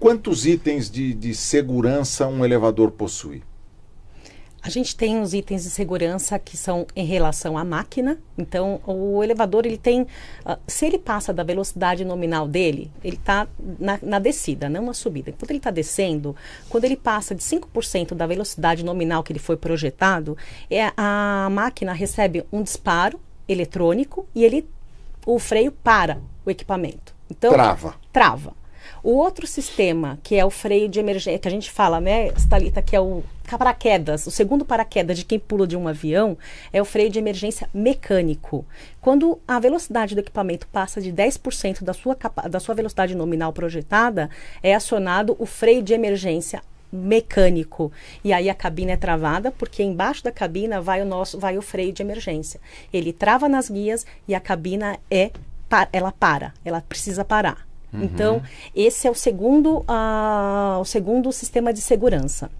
Quantos itens de, de segurança um elevador possui? A gente tem os itens de segurança que são em relação à máquina. Então, o elevador ele tem, uh, se ele passa da velocidade nominal dele, ele está na, na, descida, não na subida. Enquanto ele está descendo, quando ele passa de 5% da velocidade nominal que ele foi projetado, é, a máquina recebe um disparo eletrônico e ele, o freio para o equipamento. Então, trava. Trava. O outro sistema, que é o freio de emergência, que a gente fala, né, Stalita, que é o paraquedas, o segundo paraquedas de quem pula de um avião, é o freio de emergência mecânico. Quando a velocidade do equipamento passa de 10% da sua, da sua velocidade nominal projetada, é acionado o freio de emergência mecânico e aí a cabina é travada porque embaixo da cabina vai o nosso vai o freio de emergência ele trava nas guias e a cabina é ela para ela precisa parar Uhum. Então, esse é o segundo, o segundo sistema de segurança.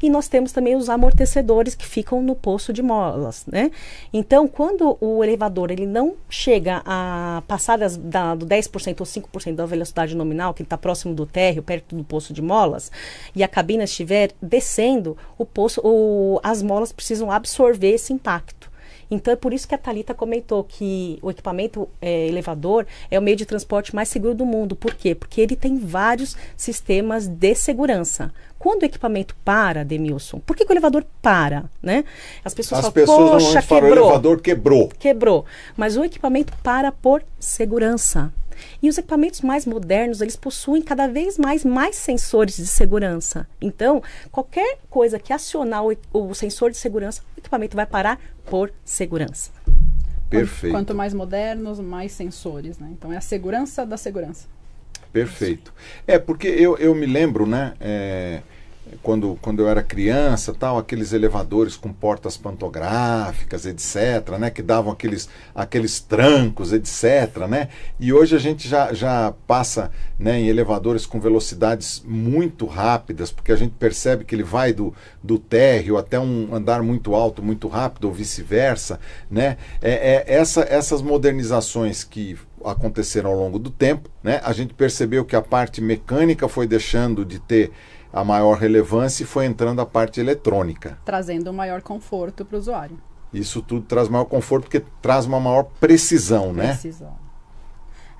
E nós temos também os amortecedores que ficam no poço de molas, né? Então, quando o elevador ele não chega a passar das, da, do 10% ou 5% da velocidade nominal, que está próximo do térreo, perto do poço de molas, e a cabina estiver descendo, o poço, o, as molas precisam absorver esse impacto. Então é por isso que a Talita comentou que o equipamento é, elevador é o meio de transporte mais seguro do mundo. Por quê? Porque ele tem vários sistemas de segurança. Quando o equipamento para, Demilson, por que, que o elevador para, né? As pessoas As falam, pessoas poxa, quebrou. o elevador quebrou. Quebrou. Mas o equipamento para por segurança. E os equipamentos mais modernos, eles possuem cada vez mais mais sensores de segurança. Então, qualquer coisa que acionar o, o sensor de segurança, o equipamento vai parar por segurança. Perfeito. Quanto, mais modernos, mais sensores, né? Então é a segurança da segurança. Perfeito. É, porque eu, eu me lembro, né? É quando, quando eu era criança, tal, aqueles elevadores com portas pantográficas, etc, né, que davam aqueles, aqueles trancos, etc, né? E hoje a gente já, já passa, né, em elevadores com velocidades muito rápidas, porque a gente percebe que ele vai do, do térreo até um andar muito alto, muito rápido ou vice-versa, né? É, é, essa, essas modernizações que aconteceram ao longo do tempo, né? A gente percebeu que a parte mecânica foi deixando de ter a maior relevância e foi entrando a parte eletrônica. Trazendo um maior conforto para o usuário. Isso tudo traz maior conforto porque traz uma maior precisão, precisão. né? Precisão.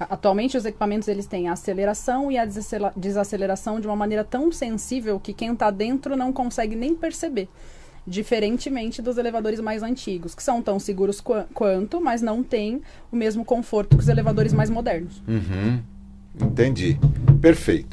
Atualmente os equipamentos eles têm a aceleração e a desaceleração de uma maneira tão sensível que quem está dentro não consegue nem perceber. Diferentemente dos elevadores mais antigos, que são tão seguros qu quanto, mas não têm o mesmo conforto que os elevadores mais modernos. Uhum. Entendi. Perfeito.